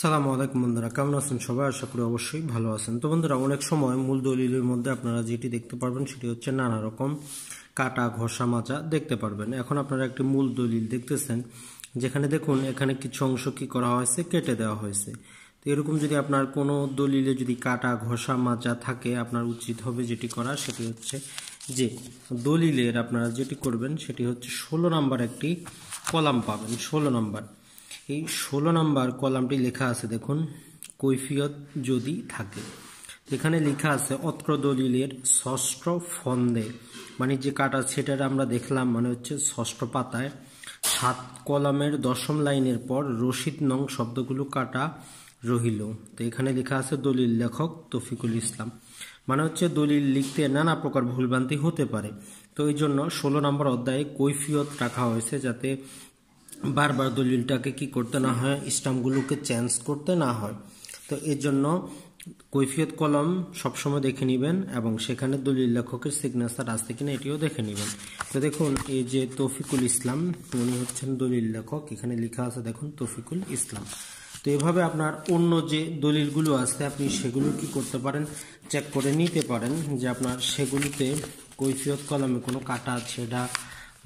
সালাম আলাইকুম বন্ধুরা কেমন আছেন সবাই আশা করি অবশ্যই ভালো আছেন তো বন্ধুরা অনেক সময় মূল দলিলের মধ্যে আপনারা যেটি দেখতে পারবেন সেটি হচ্ছে নানা রকম কাটা ঘষা মাচা দেখতে পারবেন এখন আপনারা একটি মূল দলিল দেখতেছেন যেখানে দেখুন এখানে কিছু অংশ কী করা হয়েছে কেটে দেওয়া হয়েছে তো এরকম যদি আপনার কোনো দলিলে যদি কাটা ঘষা মাচা থাকে আপনার উচিত হবে যেটি করা সেটি হচ্ছে যে দলিলের আপনারা যেটি করবেন সেটি হচ্ছে ষোলো নাম্বার একটি কলাম পাবেন ষোলো নাম্বার এই ষোলো নাম্বার কলামটি লেখা আছে দেখুন কৈফিয়ত যদি থাকে এখানে লেখা আছে অত্র দলিলের ষষ্ঠ ফন্দে মানে যে কাটা সেটার আমরা দেখলাম মানে হচ্ছে ষষ্ঠ পাতায় সাত কলামের দশম লাইনের পর রশিদ নং শব্দগুলো কাটা রহিল তো এখানে লেখা আছে দলিল লেখক তফিকুল ইসলাম মানে হচ্ছে দলিল লিখতে নানা প্রকার ভুলভ্রান্তি হতে পারে তো এই জন্য ষোলো নম্বর অধ্যায়ে কৈফিয়ত রাখা হয়েছে যাতে বারবার দলিলটাকে কি করতে না হয় স্টাম্পগুলোকে চেঞ্জ করতে না হয় তো এর জন্য কৈফিয়ত কলম সবসময় দেখে নেবেন এবং সেখানে দলিল লেখকের সিগনেচার আছে কিনা এটিও দেখে নেবেন তো দেখুন এই যে তফিকুল ইসলাম উনি হচ্ছেন দলিল লেখক এখানে লেখা আছে দেখুন তফিকুল ইসলাম তো এভাবে আপনার অন্য যে দলিলগুলো আছে আপনি সেগুলো কি করতে পারেন চেক করে নিতে পারেন যে আপনার সেগুলিতে কৈফিয়ত কলমে কোনো কাটা ছেঁড়া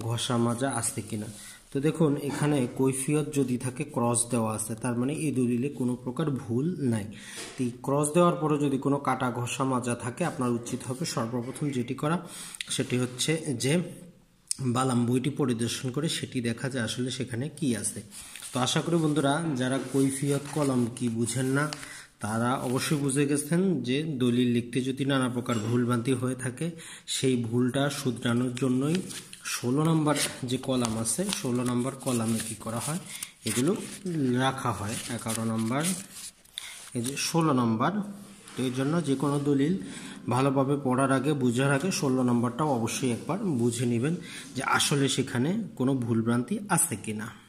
ঘষা মাজা আছে কিনা তো দেখুন এখানে কৈফিয়ত যদি থাকে ক্রস দেওয়া আছে তার মানে এই দলিলে কোনো প্রকার ভুল নাই তো এই ক্রস দেওয়ার পরে যদি কোনো কাটা ঘষা মাজা থাকে আপনার উচিত হবে সর্বপ্রথম যেটি করা সেটি হচ্ছে যে বালাম বইটি পরিদর্শন করে সেটি দেখা যায় আসলে সেখানে কি আছে তো আশা করি বন্ধুরা যারা কৈফিয়ত কলম কি বুঝেন না তারা অবশ্যই বুঝে গেছেন যে দলিল লিখতে যদি নানা প্রকার ভুলভ্রান্তি হয়ে থাকে সেই ভুলটা শুধরানোর জন্যই ষোলো নম্বর যে কলাম আছে ষোলো নম্বর কলামে কি করা হয় এগুলো রাখা হয় এগারো নম্বর এই যে ষোলো নম্বর এর জন্য যে কোনো দলিল ভালোভাবে পড়ার আগে বুঝার আগে ষোলো নম্বরটাও অবশ্যই একবার বুঝে নেবেন যে আসলে সেখানে কোনো ভুলভ্রান্তি আছে কি না